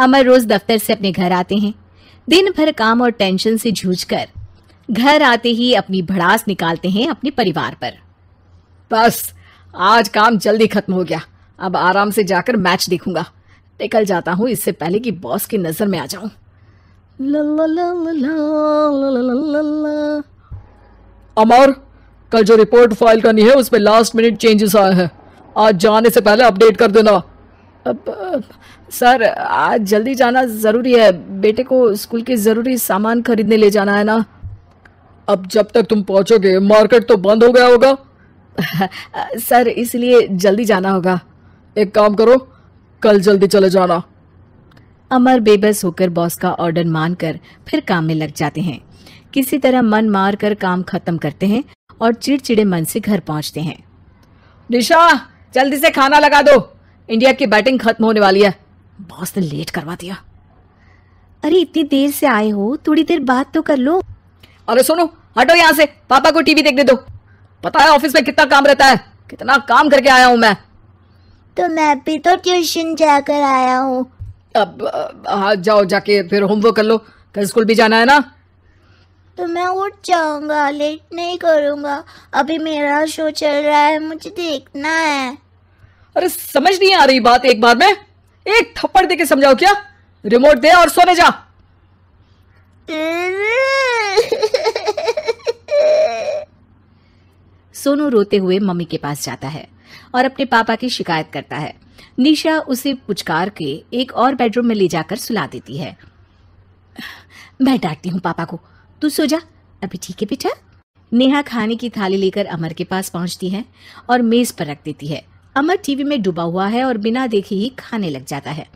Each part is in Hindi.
अमर रोज दफ्तर से अपने घर आते हैं दिन भर काम और टेंशन से जूझकर घर आते ही अपनी भड़ास निकालते हैं अपने परिवार पर बस आज काम जल्दी खत्म हो गया अब आराम से जाकर मैच देखूंगा निकल जाता हूँ इससे पहले कि बॉस की नजर में आ जाऊं अमर कल जो रिपोर्ट फाइल करनी है उसमें लास्ट मिनट चेंजेस आए हैं आज जाने से पहले अपडेट कर देना अब, सर आज जल्दी जाना ज़रूरी है बेटे को स्कूल के ज़रूरी सामान खरीदने ले जाना है ना अब जब तक तुम पहुंचोगे मार्केट तो बंद हो गया होगा सर इसलिए जल्दी जाना होगा एक काम करो कल जल्दी चले जाना अमर बेबस होकर बॉस का ऑर्डर मानकर फिर काम में लग जाते हैं किसी तरह मन मार कर काम खत्म करते हैं और चिड़चिड़े मन से घर पहुंचते हैं निशा जल्दी से खाना लगा दो इंडिया की बैटिंग खत्म होने वाली है बॉस ने लेट करवा दिया अरे इतनी देर से आए हो थोड़ी देर बात तो कर लो अरे सुनो हटो यहाँ से पापा को टीवी देखने दो पता है ऑफिस में कितना काम रहता है कितना काम करके आया हूँ मैं तो मैं भी तो ट्यूशन जाकर आया हूँ अब हाँ जाओ जाके फिर होमवर्क कर लो कल स्कूल भी जाना है ना तो मैं उठ जाऊंगा लेट नहीं करूंगा अभी मेरा शो चल रहा है मुझे देखना है अरे समझ नहीं आ रही बात एक बार में एक थप्पड़ देके समझाओ क्या रिमोट दे और सोने जा सोनू रोते हुए मम्मी के पास जाता है और अपने पापा की शिकायत करता है निशा उसे पुचकार के एक और बेडरूम में ले जाकर सुला देती है मैं डांटती हूँ पापा को तू सो जा अभी ठीक है बेटा नेहा खाने की थाली लेकर अमर के पास पहुंचती है और मेज पर रख देती है अमर टीवी में डूबा हुआ है और बिना देखे ही खाने लग जाता है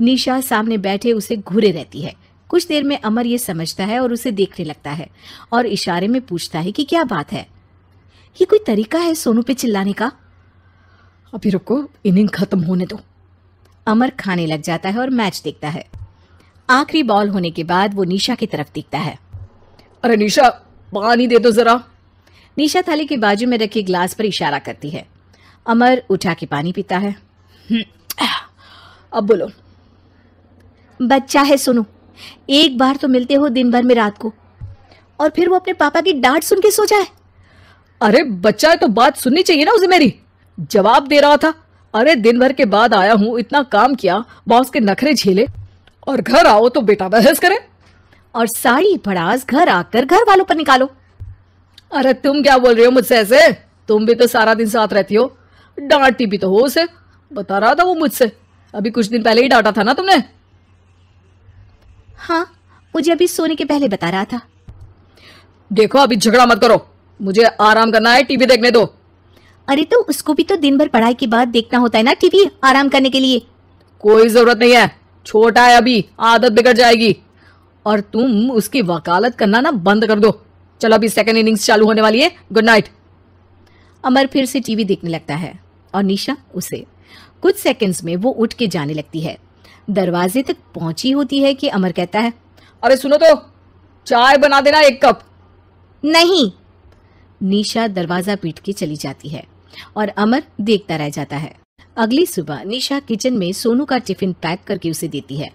निशा सामने बैठे उसे घूरे रहती है कुछ देर में अमर ये समझता है और उसे देखने लगता है और इशारे में पूछता है कि क्या बात है ये कोई तरीका है सोनू पे चिल्लाने का अभी रुको इनिंग खत्म होने दो अमर खाने लग जाता है और मैच देखता है आखिरी बॉल होने के बाद वो निशा की तरफ देखता है अरे निशा पानी दे दो जरा निशा थाली के बाजू में रखे ग्लास पर इशारा करती है अमर उठा के पानी पीता है हम्म, अब बोलो बच्चा है सुनो एक बार तो मिलते हो दिन भर में रात को और फिर वो अपने पापा की डांट सुन के सो जाए अरे बच्चा है तो बात सुननी चाहिए ना उसे मेरी जवाब दे रहा था अरे दिन भर के बाद आया हूँ इतना काम किया बॉस के नखरे झेले और घर आओ तो बेटा बहस करे और साड़ी पड़ास घर आकर घर वालों पर निकालो अरे तुम क्या बोल रहे हो मुझसे ऐसे तुम भी तो सारा दिन साथ रहती हो डांटी भी तो हो उसे बता रहा था वो मुझसे अभी कुछ दिन पहले ही डांटा था ना तुमने हाँ मुझे अभी सोने के पहले बता रहा था देखो अभी झगड़ा मत करो मुझे आराम करना है टीवी देखने दो अरे तो उसको भी तो दिन भर पढ़ाई के बाद देखना होता है ना टीवी आराम करने के लिए कोई जरूरत नहीं है छोटा है अभी आदत बिगड़ जाएगी और तुम उसकी वकालत करना ना बंद कर दो चलो अभी सेकेंड इनिंग्स चालू होने वाली है गुड नाइट अमर फिर से टीवी देखने लगता है और निशा उसे कुछ सेकंड्स में वो उठ के जाने लगती है दरवाजे तक पहुंची होती है कि अमर कहता है अरे सुनो तो चाय बना देना एक कप नहीं निशा दरवाजा पीट के चली जाती है और अमर देखता रह जाता है अगली सुबह निशा किचन में सोनू का टिफिन पैक करके उसे देती है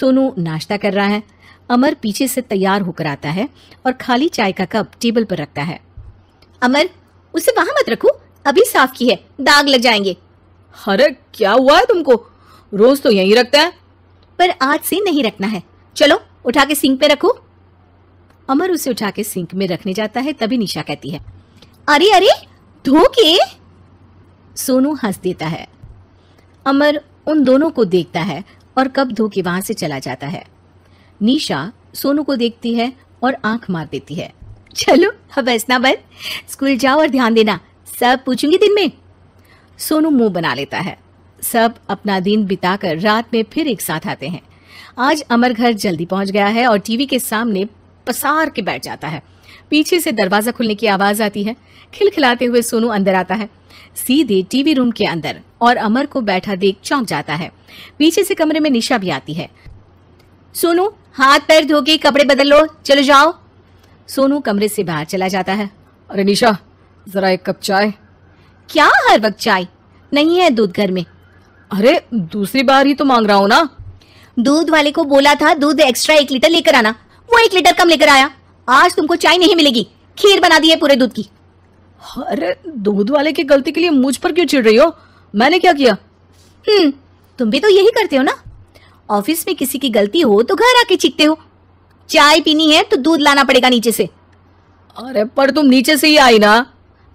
सोनू नाश्ता कर रहा है अमर पीछे से तैयार होकर आता है और खाली चाय का कप टेबल पर रखता है अमर उसे वहां मत रखो अभी साफ की है दाग लग जाएंगे अरे क्या हुआ है तुमको रोज तो यहीं रखते हैं पर आज से नहीं रखना है चलो उठा के सिंक पे रखो अमर उसे उठा के सिंक में रखने जाता है तभी निशा कहती है अरे अरे धो के सोनू हंस देता है अमर उन दोनों को देखता है और कब धो के वहां से चला जाता है निशा सोनू को देखती है और आंख मार देती है चलो अब ऐसा बन स्कूल जाओ और ध्यान देना सब पूछूंगी दिन में सोनू मुंह बना लेता है सब अपना दिन बिताकर रात में फिर एक साथ आते हैं आज अमर घर जल्दी पहुंच गया है और टीवी के सामने पसार के बैठ जाता है पीछे से दरवाजा खुलने की आवाज आती है खिलखिलाते हुए सोनू अंदर आता है सीधे टीवी रूम के अंदर और अमर को बैठा देख चौंक जाता है पीछे से कमरे में निशा भी आती है सोनू हाथ पैर धो के कपड़े बदल लो चलो जाओ सोनू कमरे से बाहर चला जाता है अरे निशा जरा एक कप चाय क्या हर वक्त चाय नहीं है दूध घर में अरे दूसरी बार ही तो मांग रहा हूँ ना दूध वाले को बोला था दूध एक्स्ट्रा एक लीटर लेकर आना वो एक लीटर कम लेकर आया आज तुमको चाय नहीं मिलेगी खीर बना दी है पूरे दूध की अरे दूध वाले की गलती के लिए मुझ पर क्यों चिढ़ रही हो मैंने क्या किया हम्म तुम भी तो यही करते हो ना ऑफिस में किसी की गलती हो तो घर आके चीखते हो चाय पीनी है तो दूध लाना पड़ेगा नीचे से अरे पर तुम नीचे से ही आई ना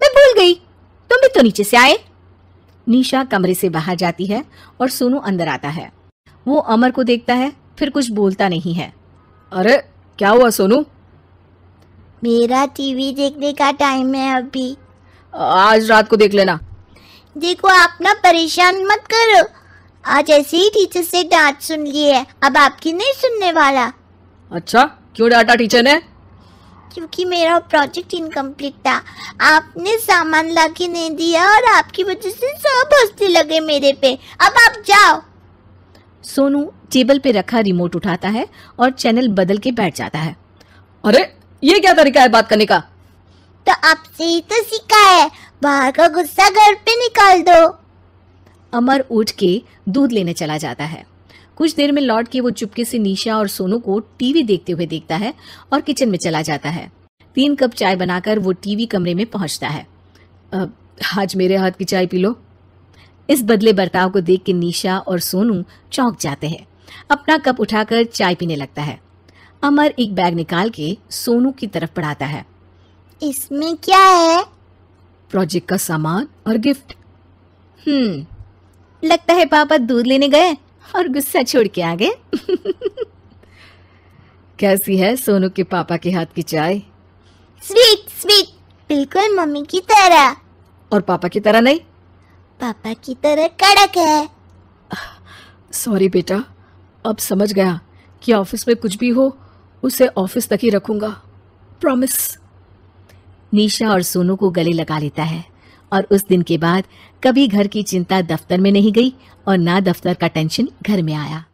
मैं भूल गई तुम भी तो नीचे से आए निशा कमरे से बाहर जाती है और सोनू अंदर आता है वो अमर को देखता है फिर कुछ बोलता नहीं है अरे क्या हुआ सोनू मेरा टीवी देखने का टाइम है अभी आज रात को देख लेना देखो आप ना परेशान मत करो आज ऐसे ही टीचर से डांट सुन ली है अब आपकी नहीं सुनने वाला अच्छा क्यों डांटा टीचर ने क्योंकि मेरा प्रोजेक्ट इनकम्प्लीट था आपने सामान ला के नहीं दिया और आपकी वजह से सब हंसने लगे मेरे पे अब आप जाओ सोनू टेबल पे रखा रिमोट उठाता है और चैनल बदल के बैठ जाता है अरे ये क्या तरीका है बात करने का तो आपसे ही तो सीखा है बाहर का गुस्सा घर पे निकाल दो अमर उठ के दूध लेने चला जाता है कुछ देर में लौट के वो चुपके से निशा और सोनू को टीवी देखते हुए देखता है और किचन में चला जाता है तीन कप चाय बनाकर वो टीवी कमरे में पहुंचता है आज मेरे हाथ की चाय पी लो इस बदले बर्ताव को देख के निशा और सोनू चौंक जाते हैं अपना कप उठाकर चाय पीने लगता है अमर एक बैग निकाल के सोनू की तरफ बढ़ाता है इसमें क्या है प्रोजेक्ट का सामान और गिफ्ट हम्म लगता है पापा दूध लेने गए और गुस्सा छोड़ के आ गए कैसी है सोनू के पापा के हाथ की चाय स्वीट स्वीट बिल्कुल मम्मी की तरह और पापा की तरह नहीं पापा की तरह कड़क है सॉरी बेटा अब समझ गया कि ऑफिस में कुछ भी हो उसे ऑफिस तक ही रखूंगा प्रॉमिस निशा और सोनू को गले लगा लेता है और उस दिन के बाद कभी घर की चिंता दफ्तर में नहीं गई और ना दफ्तर का टेंशन घर में आया